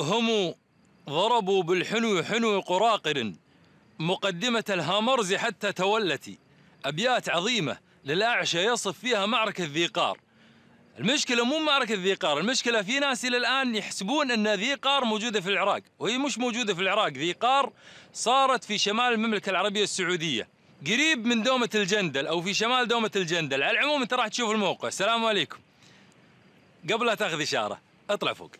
هم ضربوا بالحنو حنو قراقر مقدمة الهامرز حتى تولتي أبيات عظيمة للأعشى يصف فيها معركة ذي قار المشكلة مو معركة ذي قار المشكلة في ناس إلى الآن يحسبون أن ذي قار موجودة في العراق وهي مش موجودة في العراق ذي قار صارت في شمال المملكة العربية السعودية قريب من دومة الجندل أو في شمال دومة الجندل على العموم أنت راح تشوف الموقع السلام عليكم قبل لا تاخذ إشارة اطلع فوق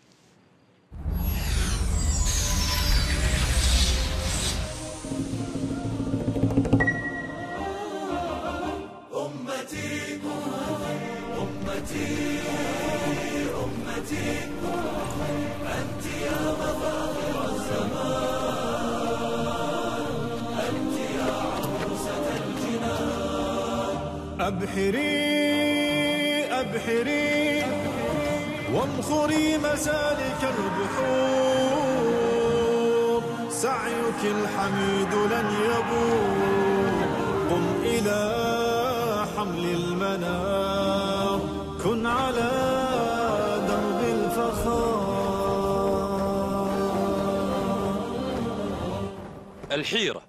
أبحري أبحري وامخري مسالك البحور سعيك الحميد لن يبور قم إلى حمل المنار كن على درب الفخار الحيرة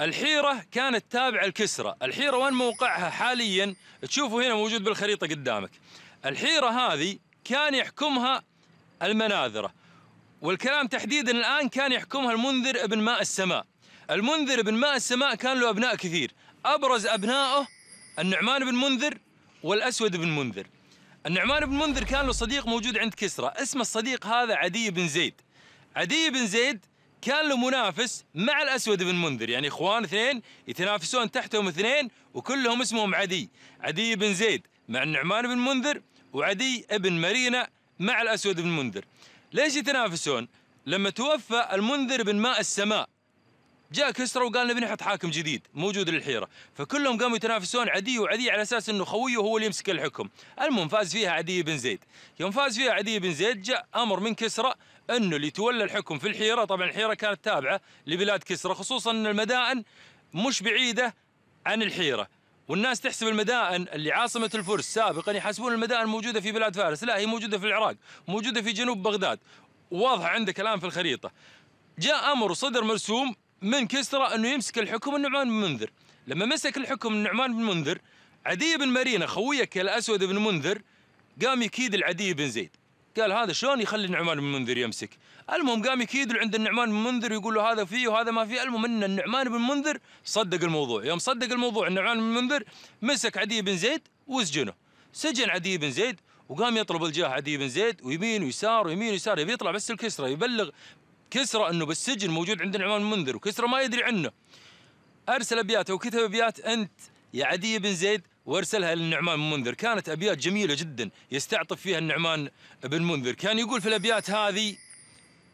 الحيرة كانت تابعة لكسرى الحيرة وين موقعها حاليا تشوفوا هنا موجود بالخريطة قدامك الحيرة هذه كان يحكمها المناذرة والكلام تحديدا الآن كان يحكمها المنذر ابن ماء السماء المنذر ابن ماء السماء كان له أبناء كثير أبرز أبنائه النعمان بن منذر والأسود بن منذر النعمان بن منذر كان له صديق موجود عند كسرى اسم الصديق هذا عدي بن زيد عدي بن زيد كان له منافس مع الاسود بن منذر يعني اخوان اثنين يتنافسون تحتهم اثنين وكلهم اسمهم عدي عدي بن زيد مع النعمان بن منذر وعدي بن مرينا مع الاسود بن منذر ليش يتنافسون لما توفى المنذر بن ماء السماء جاء كسرى وقال نبي نحط حاكم جديد موجود للحيره فكلهم قاموا يتنافسون عدي وعدي على اساس انه خويه هو اللي يمسك الحكم المهم فاز فيها عدي بن زيد يوم فاز فيها عدي بن زيد جاء امر من كسرى انه اللي تولى الحكم في الحيره طبعا الحيره كانت تابعه لبلاد كسرى خصوصا ان المدائن مش بعيده عن الحيره والناس تحسب المدائن اللي عاصمة الفرس سابقا يحسبون المدائن موجودة في بلاد فارس لا هي موجودة في العراق موجودة في جنوب بغداد واضحة عندك الآن في الخريطة جاء أمر صدر مرسوم من كسرى أنه يمسك الحكم النعمان بن منذر لما مسك الحكم النعمان بن منذر عدي بن مرينة خويك الأسود بن منذر قام يكيد العدي بن زيد قال هذا شلون يخلي النعمان بن منذر يمسك المهم قام يكيد عند النعمان بن منذر يقول له هذا فيه وهذا ما فيه المهم ان النعمان بن منذر صدق الموضوع يوم صدق الموضوع النعمان بن منذر مسك عدي بن زيد وسجنه سجن عدي بن زيد وقام يطلب الجاه عدي بن زيد ويمين ويسار ويمين ويسار يبي يطلع بس الكسرة يبلغ كسرى انه بالسجن موجود عند النعمان بن منذر وكسرى ما يدري عنه ارسل ابياته وكتب ابيات انت يا عدي بن زيد وارسلها للنعمان بن منذر كانت ابيات جميله جدا يستعطف فيها النعمان بن منذر كان يقول في الابيات هذه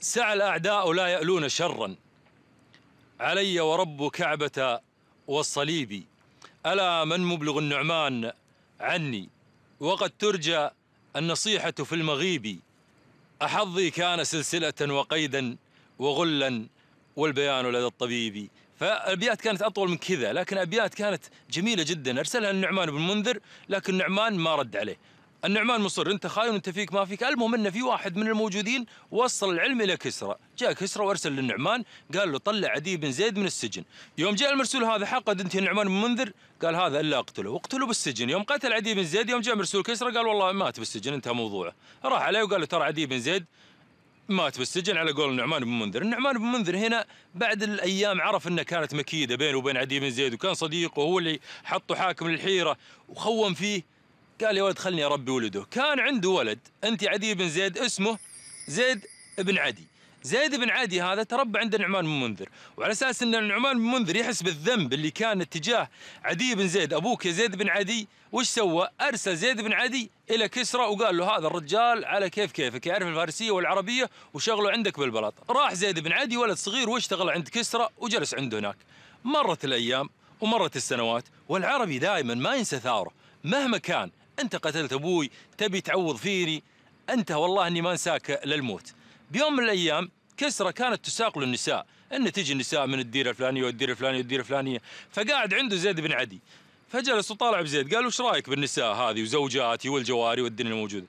سعى الاعداء لا يالون شرا علي ورب كعبه والصليب الا من مبلغ النعمان عني وقد ترجى النصيحه في المغيب احظي كان سلسله وقيدا وغلا والبيان لدى الطبيب فالابيات كانت اطول من كذا لكن ابيات كانت جميله جدا ارسلها النعمان بن منذر لكن النعمان ما رد عليه النعمان مصر انت خاين انت فيك ما فيك المهم انه في واحد من الموجودين وصل العلم الى كسرى جاء كسرى وارسل للنعمان قال له طلع عدي بن زيد من السجن يوم جاء المرسول هذا حقد انت النعمان بن منذر قال هذا الا اقتله واقتله بالسجن يوم قتل عدي بن زيد يوم جاء مرسول كسرى قال والله مات بالسجن انتهى موضوعه راح عليه وقال له ترى عدي بن زيد مات بالسجن على قول النعمان بن منذر، النعمان بن منذر هنا بعد الايام عرف انها كانت مكيده بينه وبين عدي بن زيد وكان صديقه وهو اللي حطه حاكم للحيره وخون فيه قال يا ولد خلني اربي ولده، كان عنده ولد انت عدي بن زيد اسمه زيد بن عدي زيد بن عادي هذا تربى عند النعمان بن منذر وعلى اساس ان النعمان بن منذر يحس بالذنب اللي كان اتجاه عدي بن زيد ابوك يا زيد بن عدي وش سوى؟ ارسل زيد بن عدي الى كسرى وقال له هذا الرجال على كيف كيفك يعرف الفارسيه والعربيه وشغله عندك بالبلاط راح زيد بن عدي ولد صغير واشتغل عند كسرى وجلس عنده هناك مرت الايام ومرت السنوات والعربي دائما ما ينسى ثاره مهما كان انت قتلت ابوي تبي تعوض فيني انت والله اني ما انساك للموت بيوم من الايام كسرة كانت تساق للنساء ان تجي النساء من الديره الفلانيه والديره الفلانيه والديره الفلانيه فقاعد عنده زيد بن عدي فجلس وطالع بزيد قال وش رايك بالنساء هذه وزوجاتي والجواري والدنيا الموجوده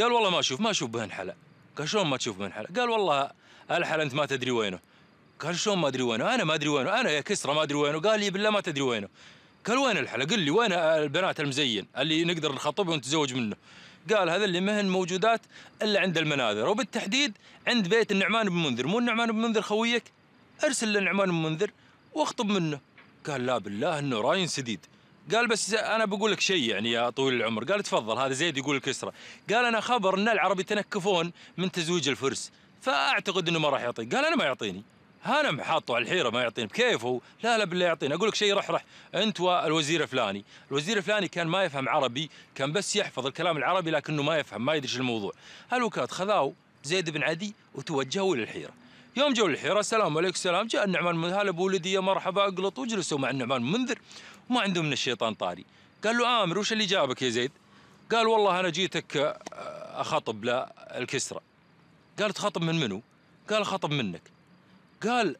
قال والله ما اشوف ما اشوف بهن حلا قال شلون ما تشوف بهن حلا قال والله الحلا انت ما تدري وينه قال شلون ما ادري وينه انا ما ادري وينه انا يا كسرى ما ادري وينه قال لي بالله ما تدري وينه قال وين الحلا قل لي وين البنات المزين اللي نقدر نخطبه ونتزوج منه قال هذا اللي مهن موجودات الا عند المناذر وبالتحديد عند بيت النعمان بن منذر مو النعمان بن منذر خويك ارسل للنعمان بن منذر واخطب منه قال لا بالله انه راين سديد قال بس انا بقول لك شيء يعني يا طويل العمر قال تفضل هذا زيد يقول لك اسره قال انا خبر ان العرب يتنكفون من تزويج الفرس فاعتقد انه ما راح يعطيك قال انا ما يعطيني هانم حاطه على الحيره ما يعطيني بكيفه لا لا بالله يعطيني اقول لك شيء رح انت والوزير الفلاني الوزير الفلاني كان ما يفهم عربي كان بس يحفظ الكلام العربي لكنه ما يفهم ما يدري الموضوع هالوكات خذاو زيد بن عدي وتوجهوا للحيره يوم جو للحيرة السلام عليكم السلام جاء النعمان من هلا بولدي يا مرحبا اقلط وجلسوا مع النعمان منذر وما عندهم من الشيطان طاري قال له آمر وش اللي جابك يا زيد قال والله أنا جيتك آه، أخطب للكسرى قال تخطب من منو قال خطب منك قال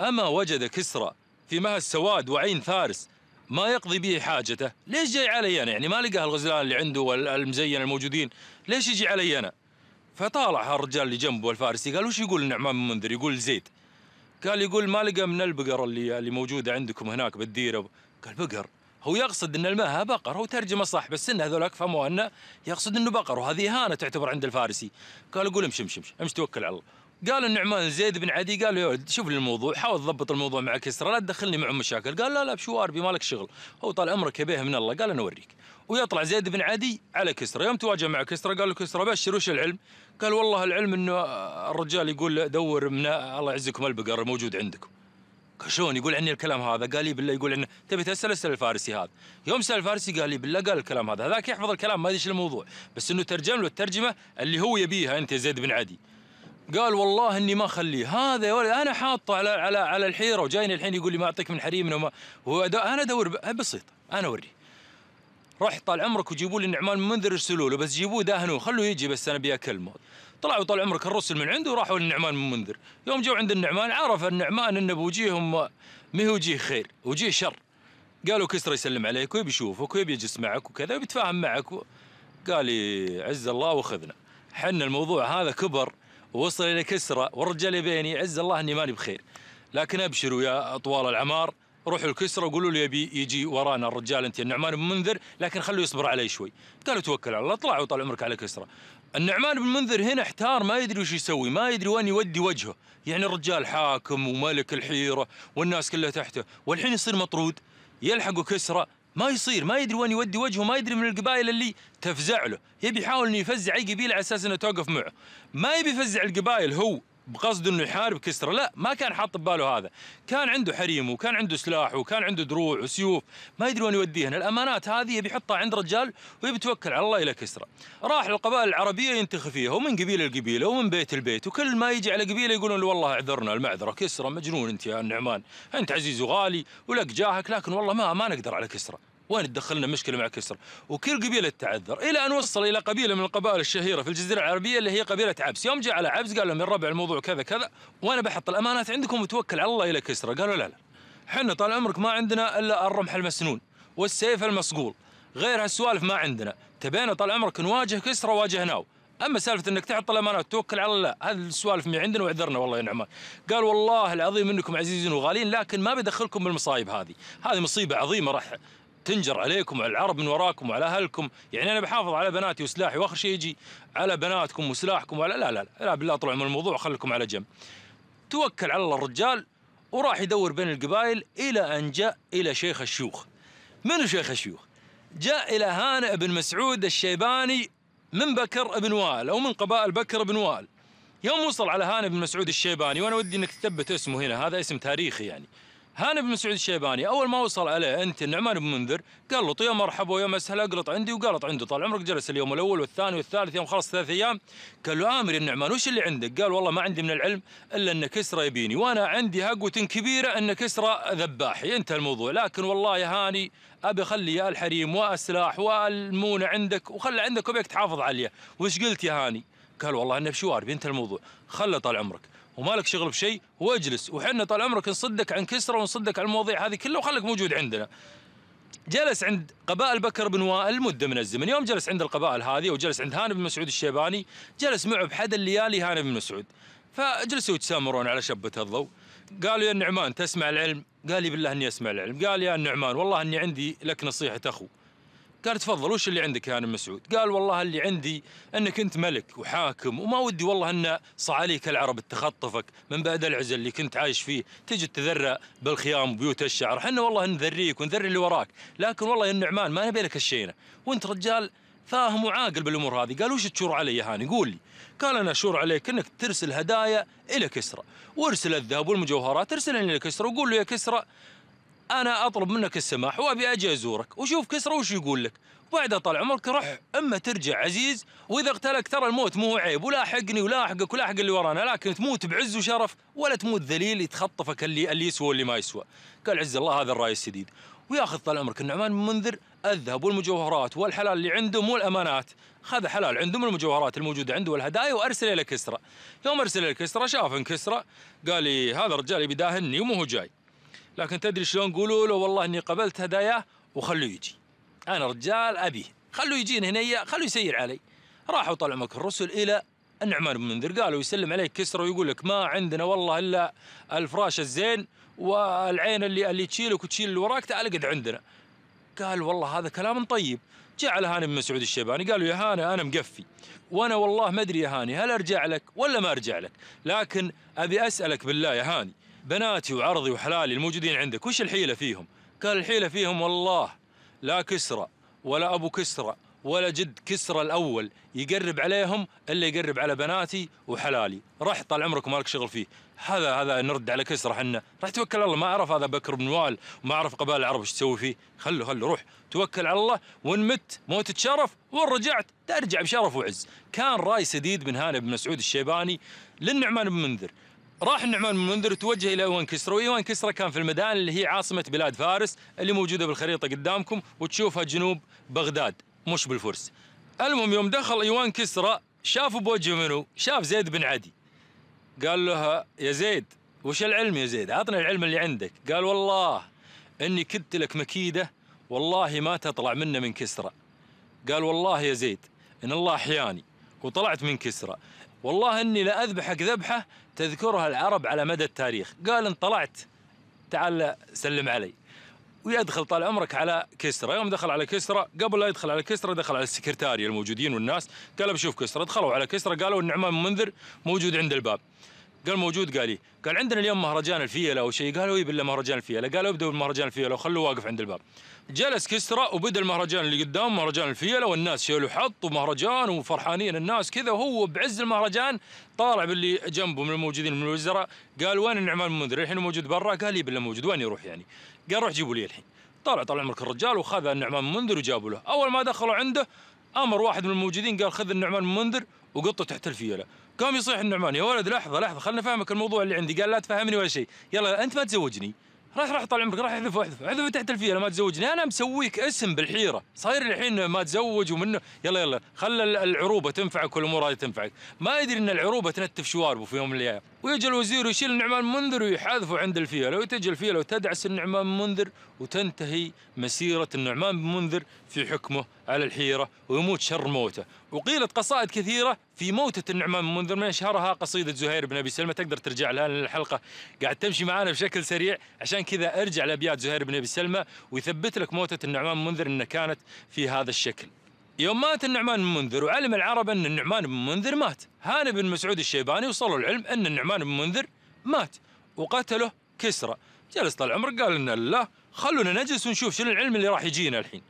أما وجد كسرى في مها السواد وعين فارس ما يقضي به حاجته ليش جاي علي أنا يعني ما لقاه الغزلان اللي عنده والمزين الموجودين ليش يجي علي أنا فطالع هالرجال اللي جنبه الفارسي قال وش يقول النعمان بن منذر يقول زيد قال يقول ما لقى من البقر اللي اللي موجوده عندكم هناك بالديره قال بقر هو يقصد ان المها بقر هو ترجمه صح بس ان هذول فهموا انه يقصد انه بقر وهذه اهانه تعتبر عند الفارسي قال قول امشي امشي امشي توكل على الله قال النعمان زيد بن عدي قال له شوف لي الموضوع حاول تضبط الموضوع مع كسرى لا تدخلني معهم مشاكل قال لا لا بشوار بي مالك شغل هو طال عمرك يبيها من الله قال انا اوريك ويطلع زيد بن عدي على كسرى يوم تواجه مع كسرى قال له كسرى بشر وش العلم؟ قال والله العلم انه الرجال يقول دور من الله يعزكم البقر موجود عندكم شلون يقول عني الكلام هذا قال لي بالله يقول انه تبي تسال اسال الفارسي هذا يوم سال الفارسي قال لي بالله قال الكلام هذا هذاك يحفظ الكلام ما ادري الموضوع بس انه ترجم له الترجمه اللي هو يبيها انت زيد بن عدي قال والله اني ما اخليه هذا يا ولد انا حاطه على على على الحيره وجايني الحين يقول لي ما اعطيك من حريمنا وما انا ادور بسيط انا اوريه روح طال عمرك وجيبوا لي النعمان من منذر ارسلوا له بس جيبوه داهنوه خلوه يجي بس انا ابي اكلمه طلعوا طال عمرك الرسل من عنده وراحوا للنعمان من منذر يوم جو عند النعمان عرف النعمان ان بوجيههم ما هو وجيه خير وجيه شر قالوا كسرى يسلم عليك ويبي يشوفك ويبي يجلس معك وكذا وبيتفاهم معك و... قال لي عز الله وخذنا حنا الموضوع هذا كبر ووصل الى كسرى والرجال يبيني عز الله اني ماني بخير لكن ابشروا يا طوال العمار روحوا لكسرى وقولوا له يبي يجي ورانا الرجال انت النعمان بن منذر لكن خلوا يصبر علي شوي قالوا توكل على الله طلعوا وطال عمرك على كسرى النعمان بن منذر هنا احتار ما يدري وش يسوي ما يدري وين يودي وجهه يعني الرجال حاكم وملك الحيره والناس كلها تحته والحين يصير مطرود يلحقوا كسرى ما يصير ما يدري وين يودي وجهه ما يدري من القبائل اللي تفزع له يبي يحاول انه يفزع اي قبيله على اساس انه توقف معه ما يبي يفزع القبائل هو بقصد انه يحارب كسرى لا ما كان حاط بباله هذا كان عنده حريم وكان عنده سلاح وكان عنده دروع وسيوف ما يدري وين يوديها الامانات هذه يبي يحطها عند رجال ويبتوكل على الله الى كسرى راح للقبائل العربيه ينتخ فيها ومن قبيله لقبيله ومن بيت لبيت وكل ما يجي على قبيله يقولون له والله اعذرنا المعذره كسرى مجنون انت يا النعمان انت عزيز وغالي ولك جاهك لكن والله ما ما نقدر على كسرى وين تدخلنا مشكله مع كسر وكل قبيله تعذر الى ان وصل الى قبيله من القبائل الشهيره في الجزيره العربيه اللي هي قبيله عبس يوم جاء على عبس قال لهم يا ربع الموضوع كذا كذا وانا بحط الامانات عندكم وتوكل على الله الى كسرى قالوا لا لا حنا طال عمرك ما عندنا الا الرمح المسنون والسيف المصقول غير هالسوالف ما عندنا تبينا طال عمرك نواجه كسرى واجهناه اما سالفه انك تحط الامانات توكل على الله هذه السوالف ما عندنا واعذرنا والله يا نعمان قال والله العظيم انكم عزيزين وغالين لكن ما بدخلكم بالمصايب هذه هذه مصيبه عظيمه راح تنجر عليكم وعلى العرب من وراكم وعلى اهلكم يعني انا بحافظ على بناتي وسلاحي واخر شيء يجي على بناتكم وسلاحكم ولا لا لا لا, لا بالله طلعوا من الموضوع خلكم على جنب توكل على الله الرجال وراح يدور بين القبائل الى ان جاء الى شيخ الشيوخ منو شيخ الشيوخ جاء الى هانئ بن مسعود الشيباني من بكر بن وائل او من قبائل بكر بن وائل يوم وصل على هانئ بن مسعود الشيباني وانا ودي انك تثبت اسمه هنا هذا اسم تاريخي يعني هاني بن مسعود الشيباني اول ما وصل عليه انت النعمان بن منذر قال له طيب، يا مرحبا ويا مسهلا اقلط عندي وقلط عنده طال عمرك جلس اليوم الاول والثاني والثالث يوم خلص ثلاث ايام قال له امري النعمان وش اللي عندك؟ قال والله ما عندي من العلم الا ان كسرى يبيني وانا عندي هقوه كبيره ان كسرى ذباحي انتهى الموضوع لكن والله يا هاني ابي اخلي يا الحريم والسلاح والمونه عندك وخلي عندك وبيك تحافظ عليه وش قلت يا هاني؟ قال والله انه بشوارب انت الموضوع خله طال عمرك ومالك شغل بشيء واجلس وحنا طال عمرك نصدك عن كسرى ونصدك عن المواضيع هذه كلها وخلك موجود عندنا جلس عند قبائل بكر بن وائل مدة من الزمن يوم جلس عند القبائل هذه وجلس عند هاني بن مسعود الشيباني جلس معه بحد الليالي هاني بن مسعود فجلسوا يتسامرون على شبة الضوء قالوا يا النعمان تسمع العلم قال لي بالله اني اسمع العلم قال يا النعمان والله اني عندي لك نصيحة اخو قال تفضل وش اللي عندك يا يعني مسعود؟ قال والله اللي عندي انك انت ملك وحاكم وما ودي والله ان صعاليك العرب تخطفك من بعد العزل اللي كنت عايش فيه، تجي تذرى بالخيام وبيوت الشعر، احنا والله نذريك ونذري اللي وراك، لكن والله يا النعمان ما نبي لك الشينه، وانت رجال فاهم وعاقل بالامور هذه، قال وش تشور علي يا هاني؟ قول لي. قال انا اشور عليك انك ترسل هدايا الى كسرى، وارسل الذهب والمجوهرات ارسلها الى كسرى وقول له يا كسرى انا اطلب منك السماح وابي اجي ازورك وشوف كسرى وش يقول لك وبعدها طال عمرك روح اما ترجع عزيز واذا اقتلك ترى الموت مو عيب ولاحقني ولاحقك ولاحق اللي ورانا لكن تموت بعز وشرف ولا تموت ذليل يتخطفك اللي اللي يسوى واللي ما يسوى قال عز الله هذا الراي السديد وياخذ طال عمرك النعمان من منذر الذهب والمجوهرات والحلال اللي عندهم والامانات خذ حلال عندهم المجوهرات الموجوده عنده والهدايا وارسل الى كسرى يوم ارسل الى كسرى شاف كسرى قال لي هذا الرجال يبي يداهني ومو هو جاي لكن تدري شلون قولوا له والله اني قبلت هداياه وخلوه يجي انا رجال ابيه خلوه يجينا هنيا خلوه يسير علي راحوا طال عمرك الرسل الى النعمان بن منذر قالوا يسلم عليك كسرى ويقول لك ما عندنا والله الا الفراش الزين والعين اللي اللي تشيلك وتشيل اللي وراك تعال قد عندنا قال والله هذا كلام طيب جاء على هاني بن مسعود الشيباني قالوا يا هاني انا مقفي وانا والله ما ادري يا هاني هل ارجع لك ولا ما ارجع لك لكن ابي اسالك بالله يا هاني بناتي وعرضي وحلالي الموجودين عندك وش الحيلة فيهم؟ قال الحيلة فيهم والله لا كسرى ولا أبو كسرى ولا جد كسرى الأول يقرب عليهم إلا يقرب على بناتي وحلالي راح طال عمرك مالك شغل فيه هذا هذا نرد على كسرى حنا راح توكل على الله ما أعرف هذا بكر بن وائل وما أعرف قبائل العرب ايش تسوي فيه خله خله روح توكل على الله وإن مت موت شرف وإن رجعت ترجع بشرف وعز كان رأي سديد من هانئ بن مسعود الشيباني للنعمان بن منذر راح النعمان بن المنذر توجه الى ايوان كسرى، وايوان كسرى كان في المدائن اللي هي عاصمه بلاد فارس اللي موجوده بالخريطه قدامكم وتشوفها جنوب بغداد مش بالفرس. المهم يوم دخل ايوان كسرى شاف بوجه منو؟ شاف زيد بن عدي. قال له يا زيد وش العلم يا زيد؟ عطنا العلم اللي عندك. قال والله اني كدت لك مكيده والله ما تطلع منه من كسرى. قال والله يا زيد ان الله احياني وطلعت من كسرى. والله اني لاذبحك ذبحه تذكرها العرب على مدى التاريخ قال إن طلعت تعال سلم علي ويدخل طال عمرك على كسرى يوم دخل على كسرى قبل لا يدخل على كسرى دخل على السكرتارية الموجودين والناس قال بشوف كسرى دخلوا على كسرى قالوا النعمان منذر موجود عند الباب قال موجود قال لي إيه؟ قال عندنا اليوم مهرجان الفيله او شيء قالوا اي بالله مهرجان الفيله قالوا ابدا بالمهرجان الفيله وخلوه واقف عند الباب جلس كسرى وبدا المهرجان اللي قدام مهرجان الفيله والناس شالوا حط ومهرجان وفرحانين الناس كذا وهو بعز المهرجان طالع باللي جنبه من الموجودين من الوزراء قال وين النعمان المنذر الحين موجود برا قال لي إيه بالله موجود وين يروح يعني قال روح جيبوا لي الحين طلع طال عمرك الرجال وخذ النعمان المنذر وجابوا له اول ما دخلوا عنده امر واحد من الموجودين قال خذ النعمان المنذر وقطه تحت الفيله قام يصيح النعمان يا ولد لحظه لحظه خلنا افهمك الموضوع اللي عندي قال لا تفهمني ولا شيء يلا انت ما تزوجني راح راح طال عمرك راح احذف واحذف احذف تحت الفيه انا ما تزوجني انا مسويك اسم بالحيره صاير الحين ما تزوج ومنه يلا يلا خلى العروبه تنفعك والامور هذه تنفعك ما يدري ان العروبه تنتف شواربه في يوم من الايام ويجي الوزير ويشيل النعمان منذر ويحذفه عند الفيلة وتجي الفيلة وتدعس النعمان منذر وتنتهي مسيرة النعمان بن منذر في حكمه على الحيرة ويموت شر موته وقيلت قصائد كثيرة في موتة النعمان بن منذر من أشهرها قصيدة زهير بن أبي سلمى تقدر ترجع لها لأن الحلقة قاعد تمشي معانا بشكل سريع عشان كذا أرجع لأبيات زهير بن أبي سلمى ويثبت لك موتة النعمان بن منذر أنها كانت في هذا الشكل يوم مات النعمان بن منذر وعلم العرب ان النعمان بن منذر مات هان بن مسعود الشيباني وصلوا العلم ان النعمان بن منذر مات وقتله كسرى جلس طال عمرك قال لنا لا خلونا نجلس ونشوف شنو العلم اللي راح يجينا الحين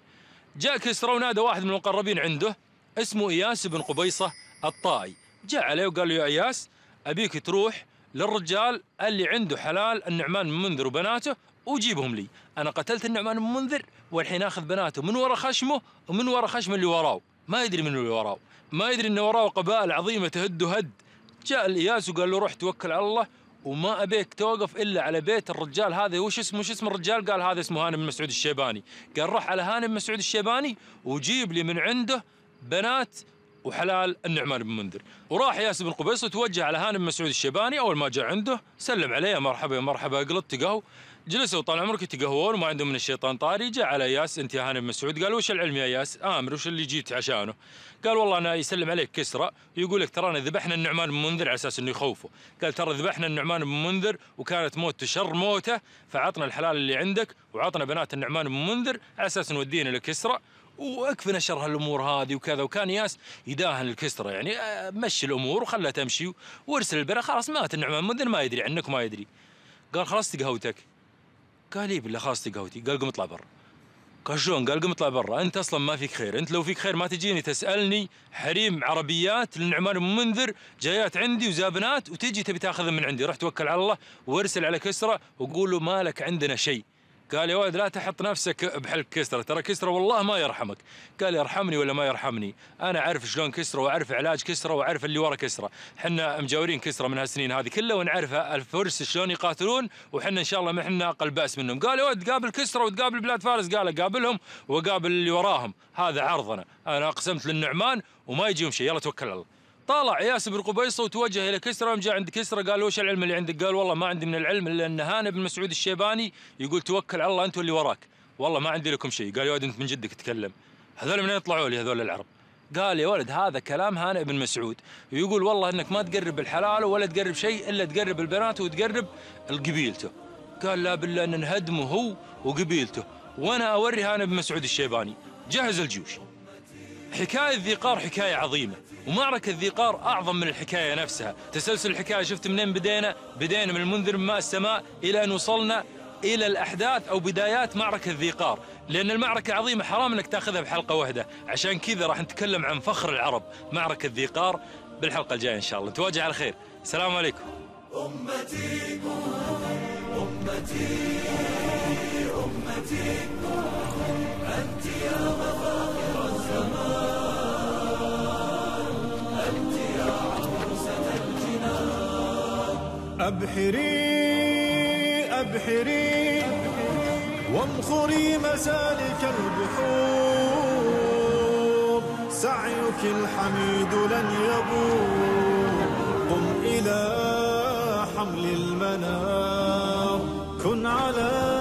جاء كسرى ونادى واحد من المقربين عنده اسمه اياس بن قبيصه الطائي جاء عليه وقال له يا اياس ابيك تروح للرجال اللي عنده حلال النعمان بن منذر وبناته وجيبهم لي انا قتلت النعمان بن منذر والحين اخذ بناته من ورا خشمه ومن ورا خشم اللي وراه ما يدري من اللي وراه ما يدري ان وراه قبائل عظيمه تهد وهد جاء الياس وقال له روح توكل على الله وما ابيك توقف الا على بيت الرجال هذا وش اسمه وش اسم الرجال قال هذا اسمه هانم بن مسعود الشيباني قال روح على هانم بن مسعود الشيباني وجيب لي من عنده بنات وحلال النعمان بن منذر وراح ياس بن قبيص وتوجه على هانم مسعود الشيباني اول ما جاء عنده سلم عليه مرحبا يا مرحبا قلت تقهو جلسوا طال عمرك يتقهون وما عندهم من الشيطان طاري جاء على ياس انت يا هانم مسعود قال وش العلم يا ياس امر وش اللي جيت عشانه قال والله انا يسلم عليك كسرى يقول لك ترانا ذبحنا النعمان بن منذر على اساس انه يخوفه قال ترى ذبحنا النعمان بن منذر وكانت موته شر موته فعطنا الحلال اللي عندك وعطنا بنات النعمان بن منذر على اساس نودينا لكسرى واكفي شر هالامور هذه وكذا وكان ياس يداهن الكسره يعني آه، مشي الامور وخلها تمشي وارسل البرا خلاص مات النعمه مذن ما يدري عنك ما يدري قال خلصت قهوتك قال لي إيه بالله خلصت قهوتي قال قم اطلع برا قال شلون قال قم اطلع برا انت اصلا ما فيك خير انت لو فيك خير ما تجيني تسالني حريم عربيات للنعمان منذر جايات عندي وزابنات وتجي تبي تاخذها من عندي روح توكل على الله وارسل على كسره وقول له مالك عندنا شيء قال يا ولد لا تحط نفسك بحل كسرة ترى كسرة والله ما يرحمك قال يرحمني ولا ما يرحمني أنا أعرف شلون كسرة وأعرف علاج كسرة وأعرف اللي ورا كسرة حنا مجاورين كسرة من هالسنين هذه كلها ونعرف الفرس شلون يقاتلون وحنا إن شاء الله ما احنا أقل بأس منهم قال يا ولد قابل كسرة وتقابل بلاد فارس قال قابلهم وقابل اللي وراهم هذا عرضنا أنا أقسمت للنعمان وما يجيهم شيء يلا توكل على الله طالع ياس بن قبيصه وتوجه الى كسرى جاء عند كسرى قال له وش العلم اللي عندك؟ قال والله ما عندي من العلم الا ان هانه بن مسعود الشيباني يقول توكل على الله انت واللي وراك، والله ما عندي لكم شيء، قال يا ولد انت من جدك تتكلم، هذول منين يطلعوا لي هذول العرب؟ قال يا ولد هذا كلام هانئ بن مسعود يقول والله انك ما تقرب الحلال ولا تقرب شيء الا تقرب البنات وتقرب القبيلته. قال لا بالله ان نهدمه هو وقبيلته وانا اوري هانئ بن مسعود الشيباني جهز الجيوش حكايه ذي قار حكايه عظيمه ومعركة ذي قار أعظم من الحكاية نفسها تسلسل الحكاية شفت منين بدينا بدينا من المنذر من ماء السماء إلى أن وصلنا إلى الأحداث أو بدايات معركة ذي قار لأن المعركة عظيمة حرام أنك تاخذها بحلقة واحدة عشان كذا راح نتكلم عن فخر العرب معركة ذي قار بالحلقة الجاية إن شاء الله نتواجه على خير السلام عليكم أمتي أمتي أمتي أنت يا أبحري أبحري وامخري مسالك البحور سعيك الحميد لن يبور قم إلى حمل المنار كن على